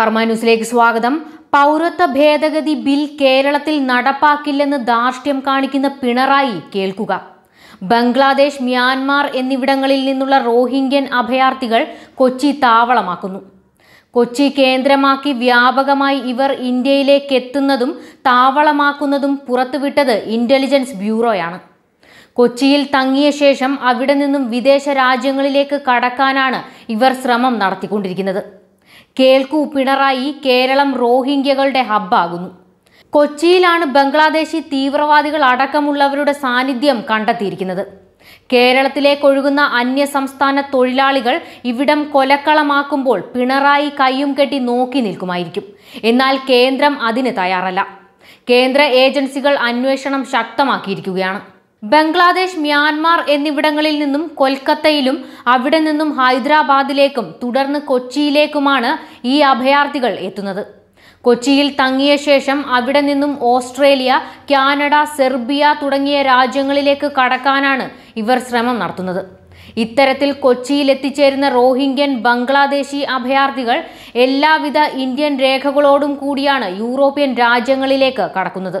കർമ്മ ന്യൂസിലേക്ക് സ്വാഗതം പൗരത്വ ഭേദഗതി ബിൽ കേരളത്തിൽ നടപ്പാക്കില്ലെന്ന് ധാർഷ്ട്യം കാണിക്കുന്ന പിണറായി കേൾക്കുക ബംഗ്ലാദേശ് മ്യാൻമാർ എന്നിവിടങ്ങളിൽ നിന്നുള്ള റോഹിംഗ്യൻ അഭയാർത്ഥികൾ കൊച്ചി താവളമാക്കുന്നു കൊച്ചി കേന്ദ്രമാക്കി വ്യാപകമായി ഇവർ ഇന്ത്യയിലേക്ക് എത്തുന്നതും താവളമാക്കുന്നതും പുറത്തുവിട്ടത് ഇന്റലിജൻസ് ബ്യൂറോയാണ് കൊച്ചിയിൽ തങ്ങിയ ശേഷം അവിടെ നിന്നും വിദേശ രാജ്യങ്ങളിലേക്ക് കടക്കാനാണ് ഇവർ ശ്രമം നടത്തിക്കൊണ്ടിരിക്കുന്നത് കേൾക്കൂ പിണറായി കേരളം റോഹിംഗ്യകളുടെ ഹബ്ബാകുന്നു കൊച്ചിയിലാണ് ബംഗ്ലാദേശി തീവ്രവാദികൾ അടക്കമുള്ളവരുടെ സാന്നിധ്യം കണ്ടെത്തിയിരിക്കുന്നത് കേരളത്തിലേക്കൊഴുകുന്ന അന്യസംസ്ഥാന തൊഴിലാളികൾ ഇവിടം കൊലക്കളമാക്കുമ്പോൾ പിണറായി കയ്യും കെട്ടി നോക്കി നിൽക്കുമായിരിക്കും എന്നാൽ കേന്ദ്രം അതിന് തയ്യാറല്ല കേന്ദ്ര ഏജൻസികൾ അന്വേഷണം ശക്തമാക്കിയിരിക്കുകയാണ് ബംഗ്ലാദേശ് മ്യാൻമാർ എന്നിവിടങ്ങളിൽ നിന്നും കൊൽക്കത്തയിലും അവിടെ നിന്നും ഹൈദരാബാദിലേക്കും തുടർന്ന് കൊച്ചിയിലേക്കുമാണ് ഈ അഭയാർത്ഥികൾ എത്തുന്നത് കൊച്ചിയിൽ തങ്ങിയ ശേഷം അവിടെ നിന്നും ഓസ്ട്രേലിയ കാനഡ സെർബിയ തുടങ്ങിയ രാജ്യങ്ങളിലേക്ക് കടക്കാനാണ് ഇവർ ശ്രമം നടത്തുന്നത് ഇത്തരത്തിൽ കൊച്ചിയിൽ എത്തിച്ചേരുന്ന റോഹിംഗ്യൻ ബംഗ്ലാദേശി അഭയാർത്ഥികൾ എല്ലാവിധ ഇന്ത്യൻ രേഖകളോടും കൂടിയാണ് യൂറോപ്യൻ രാജ്യങ്ങളിലേക്ക് കടക്കുന്നത്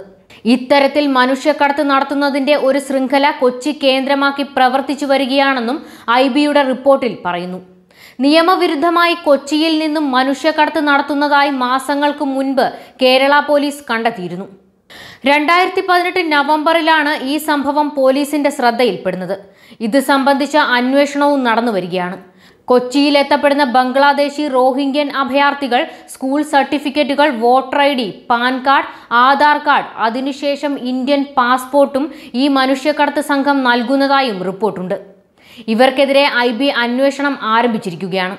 ഇത്തരത്തിൽ മനുഷ്യക്കടത്ത് നടത്തുന്നതിന്റെ ഒരു ശൃംഖല കൊച്ചി കേന്ദ്രമാക്കി പ്രവർത്തിച്ചു വരികയാണെന്നും ഐ ബിയുടെ റിപ്പോർട്ടിൽ പറയുന്നു നിയമവിരുദ്ധമായി കൊച്ചിയിൽ നിന്നും മനുഷ്യക്കടത്ത് നടത്തുന്നതായി മാസങ്ങൾക്ക് മുൻപ് കേരള പോലീസ് കണ്ടെത്തിയിരുന്നു രണ്ടായിരത്തി പതിനെട്ട് നവംബറിലാണ് ഈ സംഭവം പോലീസിന്റെ ശ്രദ്ധയിൽപ്പെടുന്നത് ഇത് സംബന്ധിച്ച അന്വേഷണവും നടന്നു വരികയാണ് കൊച്ചിയിൽ എത്തപ്പെടുന്ന ബംഗ്ലാദേശി റോഹിംഗ്യൻ അഭയാർത്ഥികൾ സ്കൂൾ സർട്ടിഫിക്കറ്റുകൾ voter I D PAN card Aadhaar card അതിനുശേഷം ഇന്ത്യൻ പാസ്പോർട്ടും ഈ മനുഷ്യക്കടത്ത് സംഘം നൽകുന്നതായും റിപ്പോർട്ടുണ്ട് ഇവർക്കെതിരെ ഐ ബി അന്വേഷണം ആരംഭിച്ചിരിക്കുകയാണ്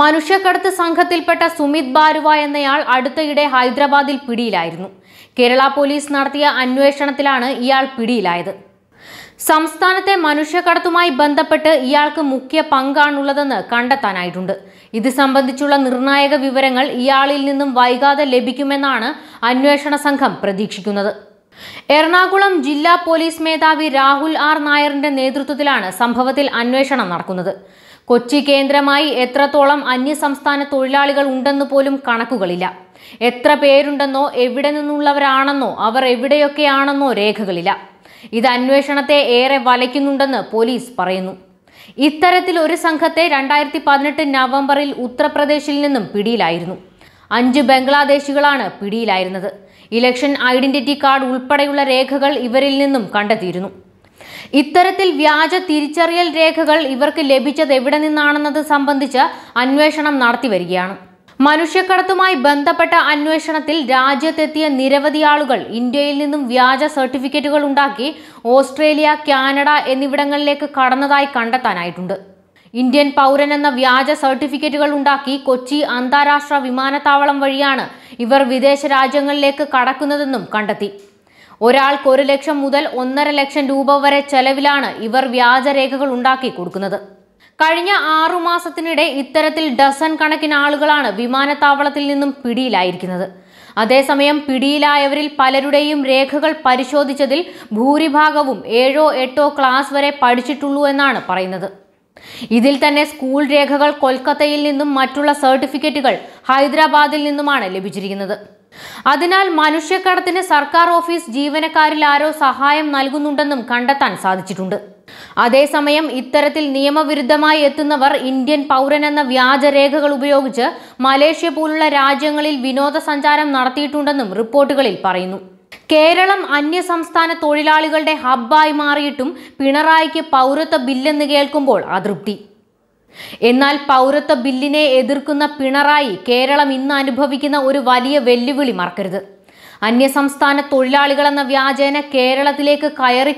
മനുഷ്യക്കടത്ത് സംഘത്തിൽപ്പെട്ട സുമിത് ബാരുവ എന്നയാൾ അടുത്തയിടെ ഹൈദരാബാദിൽ പിടിയിലായിരുന്നു കേരള പോലീസ് നടത്തിയ അന്വേഷണത്തിലാണ് ഇയാൾ പിടിയിലായത് സംസ്ഥാനത്തെ മനുഷ്യക്കടത്തുമായി ബന്ധപ്പെട്ട് ഇയാൾക്ക് മുഖ്യ പങ്കാണുള്ളതെന്ന് കണ്ടെത്താനായിട്ടുണ്ട് ഇത് സംബന്ധിച്ചുള്ള നിർണായക വിവരങ്ങൾ ഇയാളിൽ നിന്നും വൈകാതെ ലഭിക്കുമെന്നാണ് അന്വേഷണ സംഘം പ്രതീക്ഷിക്കുന്നത് എറണാകുളം ജില്ലാ പോലീസ് മേധാവി രാഹുൽ ആർ നായറിന്റെ നേതൃത്വത്തിലാണ് സംഭവത്തിൽ അന്വേഷണം നടക്കുന്നത് കൊച്ചി കേന്ദ്രമായി എത്രത്തോളം അന്യസംസ്ഥാന തൊഴിലാളികൾ ഉണ്ടെന്ന് പോലും കണക്കുകളില്ല എത്ര പേരുണ്ടെന്നോ എവിടെ നിന്നുള്ളവരാണെന്നോ അവർ എവിടെയൊക്കെയാണെന്നോ രേഖകളില്ല ഇത് അന്വേഷണത്തെ ഏറെ വലയ്ക്കുന്നുണ്ടെന്ന് പോലീസ് പറയുന്നു ഇത്തരത്തിൽ ഒരു സംഘത്തെ രണ്ടായിരത്തി പതിനെട്ട് നവംബറിൽ ഉത്തർപ്രദേശിൽ നിന്നും പിടിയിലായിരുന്നു അഞ്ച് ബംഗ്ലാദേശികളാണ് പിടിയിലായിരുന്നത് ഇലക്ഷൻ ഐഡന്റിറ്റി കാർഡ് ഉൾപ്പെടെയുള്ള രേഖകൾ ഇവരിൽ നിന്നും കണ്ടെത്തിയിരുന്നു ഇത്തരത്തിൽ വ്യാജ തിരിച്ചറിയൽ രേഖകൾ ഇവർക്ക് ലഭിച്ചത് എവിടെ നിന്നാണെന്നത് സംബന്ധിച്ച് അന്വേഷണം നടത്തിവരികയാണ് മനുഷ്യക്കടത്തുമായി ബന്ധപ്പെട്ട അന്വേഷണത്തിൽ രാജ്യത്തെത്തിയ നിരവധി ആളുകൾ ഇന്ത്യയിൽ നിന്നും വ്യാജ സർട്ടിഫിക്കറ്റുകൾ ഉണ്ടാക്കി ഓസ്ട്രേലിയ കാനഡ എന്നിവിടങ്ങളിലേക്ക് കടന്നതായി കണ്ടെത്താനായിട്ടുണ്ട് ഇന്ത്യൻ പൗരൻ എന്ന വ്യാജ സർട്ടിഫിക്കറ്റുകൾ ഉണ്ടാക്കി കൊച്ചി അന്താരാഷ്ട്ര വിമാനത്താവളം വഴിയാണ് ഇവർ വിദേശ രാജ്യങ്ങളിലേക്ക് കടക്കുന്നതെന്നും കണ്ടെത്തി ഒരാൾക്ക് ഒരു ലക്ഷം മുതൽ ഒന്നര ലക്ഷം രൂപ വരെ ചെലവിലാണ് ഇവർ വ്യാജരേഖകൾ ഉണ്ടാക്കി കൊടുക്കുന്നത് കഴിഞ്ഞ ആറുമാസത്തിനിടെ ഇത്തരത്തിൽ ഡസൺ കണക്കിന് ആളുകളാണ് വിമാനത്താവളത്തിൽ നിന്നും പിടിയിലായിരിക്കുന്നത് അതേസമയം പിടിയിലായവരിൽ പലരുടെയും രേഖകൾ പരിശോധിച്ചതിൽ ഭൂരിഭാഗവും ഏഴോ എട്ടോ ക്ലാസ് വരെ പഠിച്ചിട്ടുള്ളൂ എന്നാണ് പറയുന്നത് ഇതിൽ തന്നെ സ്കൂൾ രേഖകൾ കൊൽക്കത്തയിൽ നിന്നും മറ്റുള്ള സർട്ടിഫിക്കറ്റുകൾ ഹൈദരാബാദിൽ നിന്നുമാണ് ലഭിച്ചിരിക്കുന്നത് അതിനാൽ മനുഷ്യക്കടത്തിന് സർക്കാർ ഓഫീസ് ജീവനക്കാരിൽ ആരോ സഹായം നൽകുന്നുണ്ടെന്നും കണ്ടെത്താൻ സാധിച്ചിട്ടുണ്ട് അതേസമയം ഇത്തരത്തിൽ നിയമവിരുദ്ധമായി എത്തുന്നവർ ഇന്ത്യൻ പൗരനെന്ന വ്യാജരേഖകൾ ഉപയോഗിച്ച് മലേഷ്യ പോലുള്ള രാജ്യങ്ങളിൽ വിനോദസഞ്ചാരം നടത്തിയിട്ടുണ്ടെന്നും റിപ്പോർട്ടുകളിൽ പറയുന്നു കേരളം അന്യ സംസ്ഥാന തൊഴിലാളികളുടെ ഹബ്ബായി മാറിയിട്ടും പിണറായിക്ക് പൗരത്വ ബില്ലെന്ന് കേൾക്കുമ്പോൾ അതൃപ്തി എന്നാൽ പൗരത്വ ബില്ലിനെ എതിർക്കുന്ന പിണറായി കേരളം ഇന്ന് അനുഭവിക്കുന്ന ഒരു വലിയ വെല്ലുവിളി മറക്കരുത് അന്യസംസ്ഥാന തൊഴിലാളികൾ എന്ന വ്യാജേന കേരളത്തിലേക്ക്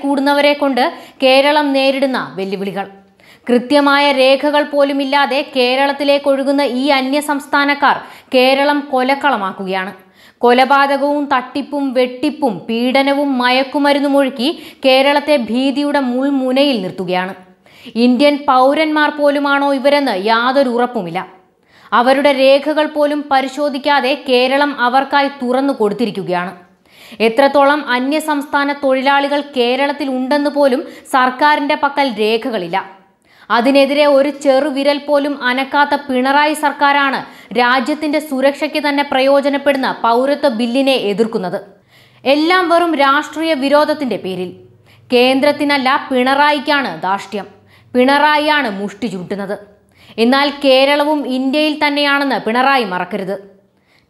കൂടുന്നവരെ കൊണ്ട് കേരളം നേരിടുന്ന വെല്ലുവിളികൾ കൃത്യമായ രേഖകൾ പോലുമില്ലാതെ കേരളത്തിലേക്ക് ഒഴുകുന്ന ഈ അന്യസംസ്ഥാനക്കാർ കേരളം കൊലക്കളമാക്കുകയാണ് കൊലപാതകവും തട്ടിപ്പും വെട്ടിപ്പും പീഡനവും മയക്കുമരുന്നും ഒഴുക്കി കേരളത്തെ ഭീതിയുടെ മുൾമുനയിൽ നിർത്തുകയാണ് ഇന്ത്യൻ പൗരന്മാർ പോലുമാണോ ഇവരെന്ന് യാതൊരു ഉറപ്പുമില്ല അവരുടെ രേഖകൾ പോലും പരിശോധിക്കാതെ കേരളം അവർക്കായി തുറന്നു കൊടുത്തിരിക്കുകയാണ് എത്രത്തോളം അന്യസംസ്ഥാന തൊഴിലാളികൾ കേരളത്തിൽ ഉണ്ടെന്ന് പോലും സർക്കാരിൻ്റെ പക്കൽ രേഖകളില്ല അതിനെതിരെ ഒരു ചെറുവിരൽ പോലും അനക്കാത്ത പിണറായി സർക്കാരാണ് രാജ്യത്തിന്റെ സുരക്ഷയ്ക്ക് തന്നെ പ്രയോജനപ്പെടുന്ന പൗരത്വ ബില്ലിനെ എതിർക്കുന്നത് എല്ലാം വെറും രാഷ്ട്രീയ വിരോധത്തിൻ്റെ പേരിൽ കേന്ദ്രത്തിനല്ല പിണറായിക്കാണ് ധാർഷ്ട്യം പിണറായിയാണ് മുഷ്ടി ചുട്ടുന്നത് എന്നാൽ കേരളവും ഇന്ത്യയിൽ തന്നെയാണെന്ന് പിണറായി മറക്കരുത്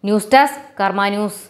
ന്യൂസ് ഡെസ്ക് കർമ്മ ന്യൂസ്